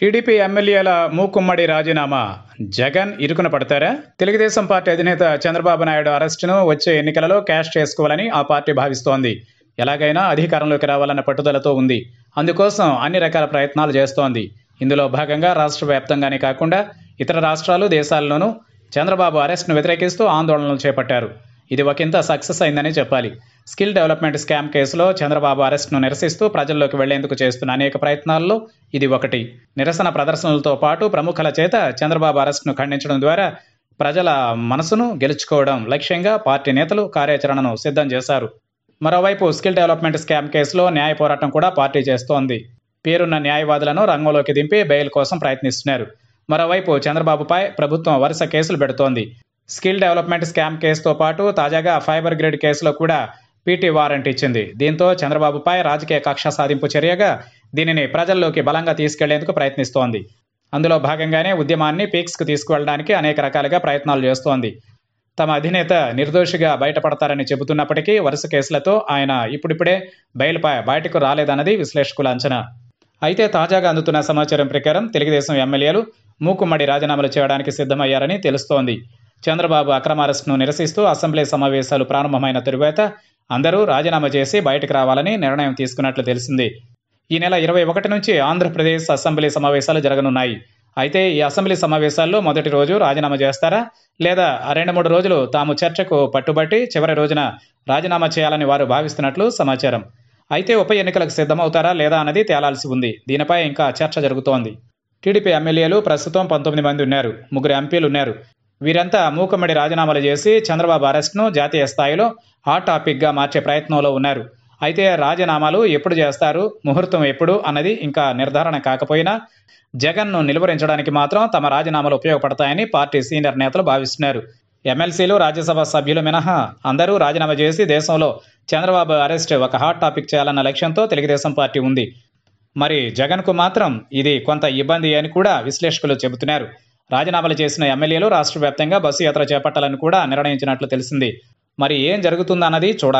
TDP ఎమ్మెల్యేల మూకుమ్మడి రాజీనామా జగన్ ఇరుకున పడతారా తెలుగుదేశం పార్టీ అధినేత చంద్రబాబు నాయుడు అరెస్టును వచ్చే ఎన్నికలలో క్యాష్ చేసుకోవాలని ఆ పార్టీ భావిస్తోంది ఎలాగైనా అధికారంలోకి రావాలన్న పట్టుదలతో ఉంది అందుకోసం అన్ని రకాల ప్రయత్నాలు చేస్తోంది ఇందులో భాగంగా రాష్ట్ర వ్యాప్తంగానే కాకుండా ఇతర రాష్ట్రాలు దేశాల్లోనూ చంద్రబాబు అరెస్టును వ్యతిరేకిస్తూ ఆందోళనలు చేపట్టారు ఇది ఒకంత సక్సెస్ అయిందని చెప్పాలి స్కిల్ డెవలప్మెంట్ స్కామ్ కేసులో చంద్రబాబు అరెస్ట్ను నిరసిస్తూ ప్రజల్లోకి వెళ్లేందుకు చేస్తున్న అనేక ప్రయత్నాల్లో ఇది ఒకటి నిరసన ప్రదర్శనలతో పాటు ప్రముఖుల చేత చంద్రబాబు అరెస్ట్ను ఖండించడం ద్వారా ప్రజల మనసును గెలుచుకోవడం లక్ష్యంగా పార్టీ నేతలు కార్యాచరణను సిద్ధం చేశారు మరోవైపు స్కిల్ డెవలప్మెంట్ స్కామ్ కేసులో న్యాయ పోరాటం కూడా పార్టీ చేస్తోంది పేరున్న న్యాయవాదులను రంగంలోకి దింపి బెయిల్ కోసం ప్రయత్నిస్తున్నారు మరోవైపు చంద్రబాబుపై ప్రభుత్వం వరుస కేసులు పెడుతోంది స్కిల్ డెవలప్మెంట్ స్కామ్ కేసుతో పాటు తాజాగా ఫైబర్ గ్రిడ్ కేసులో కూడా పీటీ వారెంట్ ఇచ్చింది దీంతో చంద్రబాబుపై రాజకీయ కక్ష సాధింపు చర్యగా దీనిని ప్రజల్లోకి బలంగా తీసుకెళ్లేందుకు ప్రయత్నిస్తోంది అందులో భాగంగానే ఉద్యమాన్ని పీక్స్కు తీసుకువెళ్ళడానికి అనేక రకాలుగా ప్రయత్నాలు చేస్తోంది తమ అధినేత నిర్దోషిగా బయటపడతారని చెబుతున్నప్పటికీ వరుస కేసులతో ఆయన ఇప్పుడిప్పుడే బయలుపై బయటకు రాలేదన్నది విశ్లేషకుల అంచనా అయితే తాజాగా అందుతున్న సమాచారం ప్రకారం తెలుగుదేశం ఎమ్మెల్యేలు మూకుమ్మడి రాజీనామాలు చేయడానికి సిద్ధమయ్యారని తెలుస్తోంది చంద్రబాబు అక్రమ నిరసిస్తూ అసెంబ్లీ సమావేశాలు ప్రారంభమైన తరువాత అందరూ రాజీనామా చేసి బయటకు రావాలని నిర్ణయం తీసుకున్నట్లు తెలిసింది ఈ నెల ఇరవై ఒకటి నుంచి ఆంధ్రప్రదేశ్ అసెంబ్లీ సమావేశాలు జరగనున్నాయి అయితే ఈ అసెంబ్లీ సమావేశాల్లో మొదటి రోజు రాజీనామా చేస్తారా లేదా రెండు మూడు రోజులు తాము చర్చకు పట్టుబట్టి చివరి రోజున రాజీనామా చేయాలని వారు భావిస్తున్నట్లు సమాచారం అయితే ఉప ఎన్నికలకు సిద్ధమవుతారా లేదా అన్నది తేలాల్సి ఉంది దీనిపై ఇంకా చర్చ జరుగుతోంది టీడీపీ ఎమ్మెల్యేలు ప్రస్తుతం పంతొమ్మిది మంది ఉన్నారు ముగ్గురు ఎంపీలు ఉన్నారు వీరంతా మూకమ్మడి రాజీనామాలు చేసి చంద్రబాబు అరెస్ట్ను జాతీయ స్థాయిలో హాట్ టాపిక్గా మార్చే ప్రయత్నంలో ఉన్నారు అయితే రాజీనామాలు ఎప్పుడు చేస్తారు ముహూర్తం ఎప్పుడు అన్నది ఇంకా నిర్ధారణ కాకపోయినా జగన్ను నిలువరించడానికి మాత్రం తమ రాజీనామాలు ఉపయోగపడతాయని పార్టీ సీనియర్ నేతలు భావిస్తున్నారు ఎమ్మెల్సీలు రాజ్యసభ సభ్యులు మినహా అందరూ రాజీనామా చేసి దేశంలో చంద్రబాబు అరెస్ట్ ఒక హాట్ టాపిక్ చేయాలన్న లక్ష్యంతో తెలుగుదేశం పార్టీ ఉంది మరి జగన్కు మాత్రం ఇది కొంత ఇబ్బంది అని కూడా విశ్లేషకులు చెబుతున్నారు రాజీనామాలు చేసిన ఎమ్మెల్యేలు రాష్ట్ర వ్యాప్తంగా బస్సు యాత్ర చేపట్టాలని కూడా నిర్ణయించినట్లు తెలిసింది మరి ఏం జరుగుతుందన్నది చూడాలి